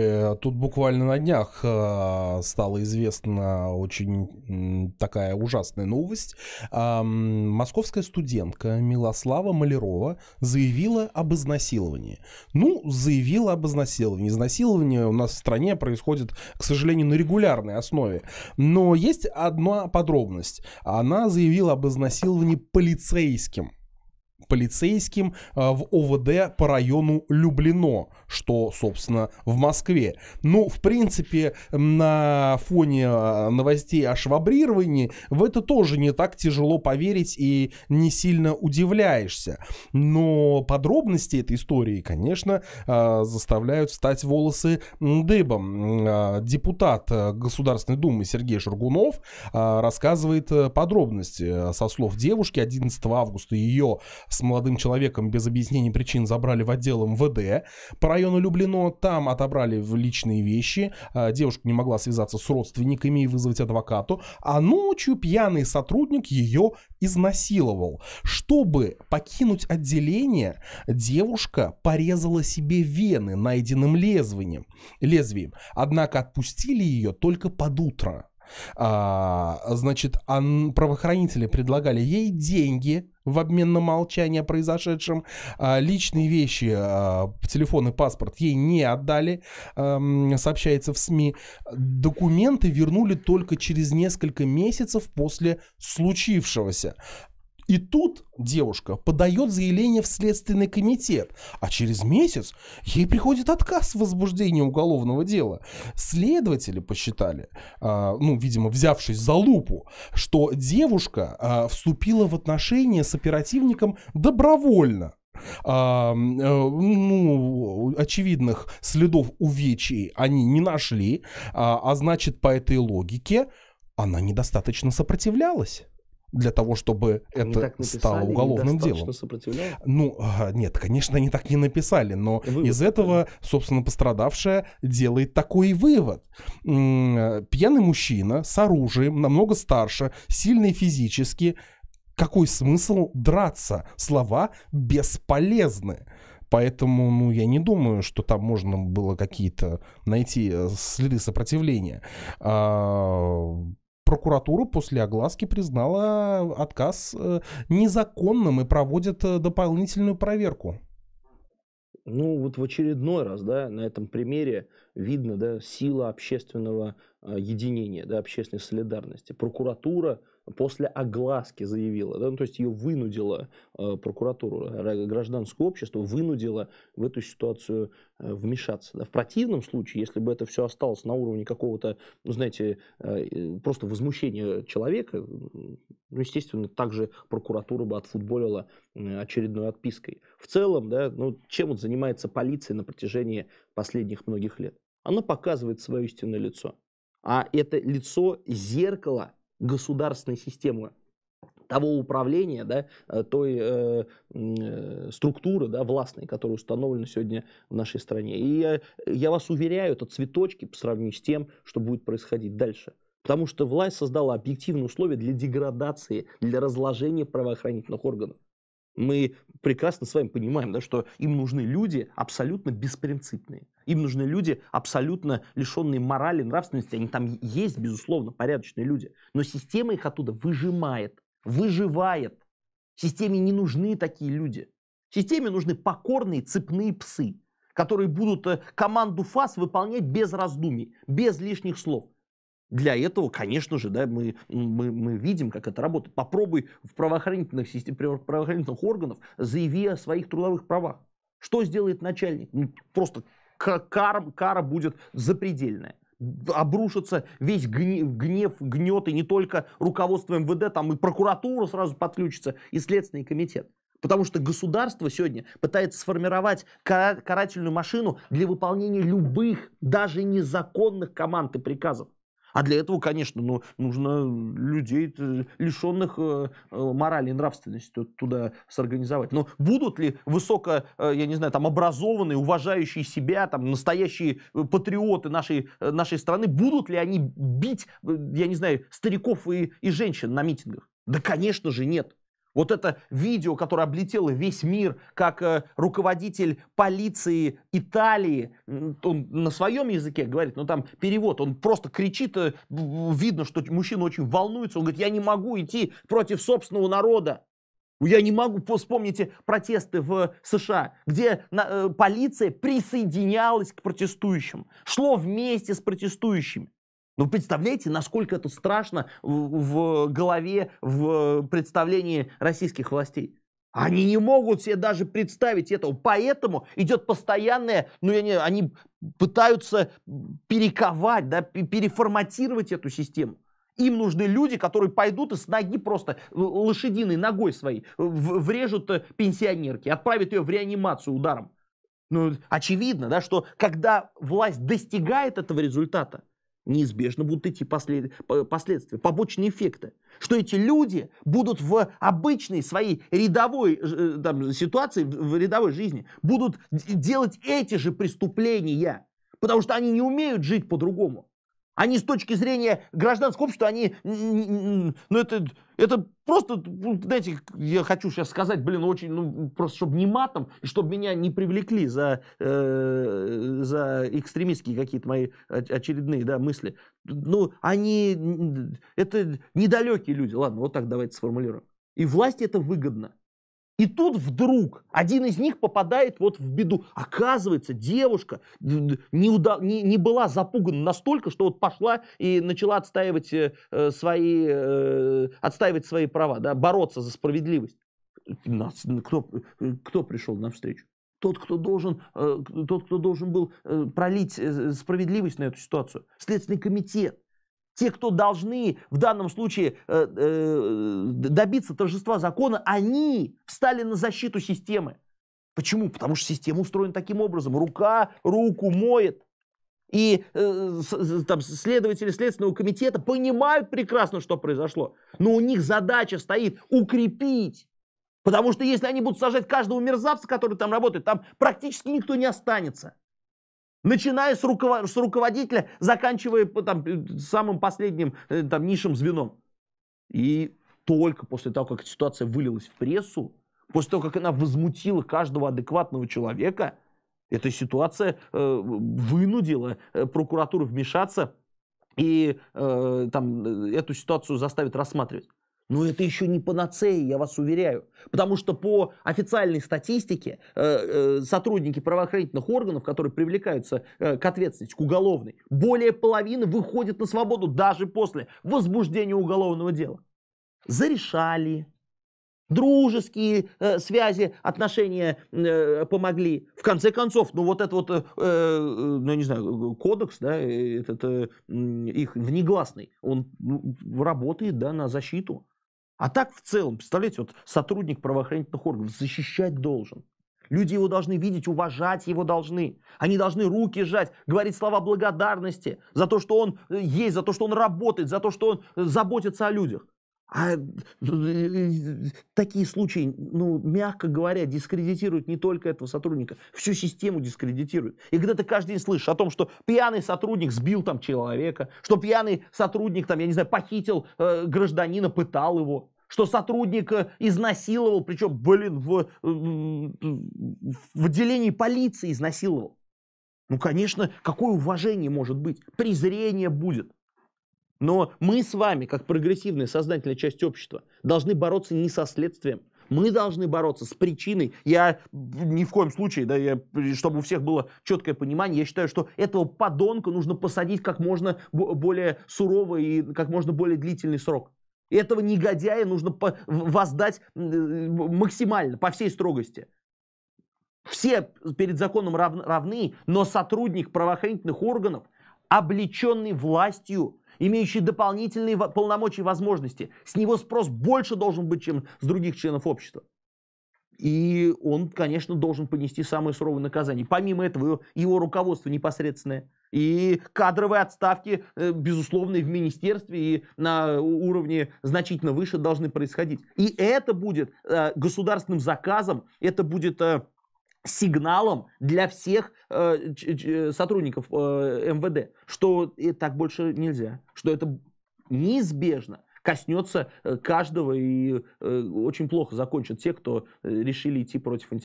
Э, тут буквально на днях э, стала известна очень такая ужасная новость. Московская студентка Милослава Малярова заявила об изнасиловании. Ну, заявила об изнасиловании. Изнасилование у нас в стране происходит, к сожалению, на регулярной основе. Но есть одна подробность. Она заявила об изнасиловании полицейским полицейским э, в ОВД по району Люблено, что, собственно, в Москве. Ну, в принципе, на фоне э, новостей о швабрировании в это тоже не так тяжело поверить и не сильно удивляешься. Но подробности этой истории, конечно, э, заставляют стать волосы дыбом. Депутат Государственной Думы Сергей Шаргунов рассказывает подробности со слов девушки 11 августа ее с молодым человеком без объяснений причин забрали в отдел МВД. По району Люблено. там отобрали личные вещи. А, девушка не могла связаться с родственниками и вызвать адвокату. А ночью пьяный сотрудник ее изнасиловал. Чтобы покинуть отделение, девушка порезала себе вены найденным лезвием. лезвием. Однако отпустили ее только под утро. А, значит, он, правоохранители предлагали ей деньги в обмен на молчание о произошедшем. А, личные вещи, а, телефон и паспорт ей не отдали, а, сообщается в СМИ. Документы вернули только через несколько месяцев после случившегося. И тут девушка подает заявление в Следственный комитет, а через месяц ей приходит отказ в возбуждении уголовного дела. Следователи посчитали, а, ну, видимо, взявшись за лупу, что девушка а, вступила в отношения с оперативником добровольно а, э, ну, очевидных следов увечий они не нашли, а, а значит, по этой логике она недостаточно сопротивлялась для того, чтобы они это так написали, стало уголовным делом. Ну, а, нет, конечно, они так не написали, но вывод, из этого, да. собственно, пострадавшая делает такой вывод. Э, пьяный мужчина с оружием, намного старше, сильный физически. Какой смысл драться? Слова бесполезны. Поэтому, ну, я не думаю, что там можно было какие-то найти э, следы сопротивления. А, прокуратура после огласки признала отказ э, незаконным и проводит э, дополнительную проверку. Ну, вот в очередной раз, да, на этом примере видно, да, сила общественного э, единения, да, общественной солидарности. Прокуратура – после огласки заявила, да, ну, то есть ее вынудила э, прокуратуру, гражданское общество вынудило в эту ситуацию э, вмешаться. Да. В противном случае, если бы это все осталось на уровне какого-то, ну, знаете, э, просто возмущения человека, ну, естественно, также прокуратура бы отфутболила э, очередной отпиской. В целом, да, ну, чем вот занимается полиция на протяжении последних многих лет? Она показывает свое истинное лицо. А это лицо зеркало государственной системы того управления, да, э, той э, э, структуры да, властной, которая установлена сегодня в нашей стране. И я, я вас уверяю, это цветочки по сравнению с тем, что будет происходить дальше. Потому что власть создала объективные условия для деградации, для разложения правоохранительных органов. Мы прекрасно с вами понимаем, да, что им нужны люди абсолютно беспринципные. Им нужны люди, абсолютно лишенные морали, нравственности. Они там есть, безусловно, порядочные люди. Но система их оттуда выжимает, выживает. Системе не нужны такие люди. Системе нужны покорные цепные псы, которые будут э, команду ФАС выполнять без раздумий, без лишних слов. Для этого, конечно же, да, мы, мы, мы видим, как это работает. Попробуй в правоохранительных, систем, правоохранительных органов заяви о своих трудовых правах. Что сделает начальник? Ну, просто кара, кара будет запредельная обрушится весь гнев, гнев, гнет, и не только руководство МВД, там и прокуратура сразу подключится, и Следственный комитет. Потому что государство сегодня пытается сформировать карательную машину для выполнения любых, даже незаконных команд и приказов. А для этого, конечно, ну, нужно людей, э, лишенных э, э, морали и нравственности, туда сорганизовать. Но будут ли высоко, я не знаю, там образованные, уважающие себя, там настоящие патриоты нашей, нашей страны, будут ли они бить, я не знаю, стариков и, и женщин на митингах? Да, конечно же, нет. Вот это видео, которое облетело весь мир, как э, руководитель полиции Италии, он на своем языке говорит, но там перевод, он просто кричит, э, видно, что мужчина очень волнуется, он говорит, я не могу идти против собственного народа. Я не могу, вспомните протесты в э, США, где на, э, полиция присоединялась к протестующим, шло вместе с протестующими. Ну, представляете, насколько это страшно в, в голове, в представлении российских властей? Они не могут себе даже представить этого. Поэтому идет постоянное, ну, я не, они пытаются перековать, да, переформатировать эту систему. Им нужны люди, которые пойдут и с ноги просто лошадиной ногой своей врежут э, пенсионерки, отправят ее в реанимацию ударом. Ну, очевидно, да, что когда власть достигает этого результата, неизбежно будут идти послед... последствия, побочные эффекты. Что эти люди будут в обычной своей рядовой э, там, ситуации, в рядовой жизни, будут делать эти же преступления, потому что они не умеют жить по-другому. Они с точки зрения гражданского общества, они, ну это, это просто, ну, знаете, я хочу сейчас сказать, блин, очень, ну просто чтобы не матом, и чтобы меня не привлекли за, э, за экстремистские какие-то мои очередные, да, мысли. Ну, они, это недалекие люди, ладно, вот так давайте сформулируем. И власти это выгодно. И тут вдруг один из них попадает вот в беду. Оказывается, девушка не, уда- не, не была запугана настолько, что вот пошла и начала отстаивать, э, э свои, э, отстаивать свои права, да, бороться за справедливость. Нас, кто, э, кто пришел навстречу? Тот, кто должен, э, тот, кто должен был э, пролить э, справедливость на эту ситуацию. Следственный комитет те, кто должны в данном случае э, э, добиться торжества закона, они встали на защиту системы. Почему? Потому что система устроена таким образом. Рука руку моет. И э, с, там, следователи Следственного комитета понимают прекрасно, что произошло. Но у них задача стоит укрепить. Потому что если они будут сажать каждого мерзавца, который там работает, там практически никто не останется. Начиная с, руковод... с руководителя, заканчивая там, самым последним э, там, низшим звеном. И только после того, как ситуация вылилась в прессу, после того, как она возмутила каждого адекватного человека, эта ситуация э, вынудила э, прокуратуру вмешаться и э, там, э, эту ситуацию заставить рассматривать. Но это еще не панацея, я вас уверяю. Потому что по официальной статистике э, э, сотрудники правоохранительных органов, которые привлекаются э, к ответственности, к уголовной, более половины выходят на свободу даже после возбуждения уголовного дела. Зарешали, дружеские связи, отношения помогли. В конце концов, ну вот этот вот, э, э, ну не знаю, кодекс, да, этот их внегласный, он работает, да, на защиту а так в целом, представляете, вот сотрудник правоохранительных органов защищать должен. Люди его должны видеть, уважать его должны. Они должны руки сжать, говорить слова благодарности за то, что он э, есть, за то, что он работает, за то, что он э, заботится о людях. А э, такие случаи, ну, мягко говоря, дискредитируют не только этого сотрудника, всю систему дискредитируют. И когда ты каждый день слышишь о том, что пьяный сотрудник сбил там человека, что пьяный сотрудник там, я не знаю, похитил э, гражданина, пытал его, что сотрудника э, изнасиловал, причем, блин, в, э, в отделении полиции изнасиловал. Ну, конечно, какое уважение может быть? Презрение будет. Но мы с вами, как прогрессивная сознательная часть общества, должны бороться не со следствием. Мы должны бороться с причиной. Я ни в коем случае, да, я, чтобы у всех было четкое понимание, я считаю, что этого подонка нужно посадить как можно более сурово и как можно более длительный срок. Этого негодяя нужно воздать э, максимально, по всей строгости. Все перед законом равны, но сотрудник правоохранительных органов, облеченный властью, имеющий дополнительные полномочия и возможности, с него спрос больше должен быть, чем с других членов общества. И он, конечно, должен понести самое суровое наказание. Помимо этого, его руководство непосредственное – и кадровые отставки, э, безусловно, и в министерстве, и на э, уровне значительно выше должны происходить. И это будет э, государственным заказом, это будет сигналом для всех сотрудников МВД, что так больше нельзя, что это неизбежно коснется каждого и очень плохо закончат те, кто решили идти против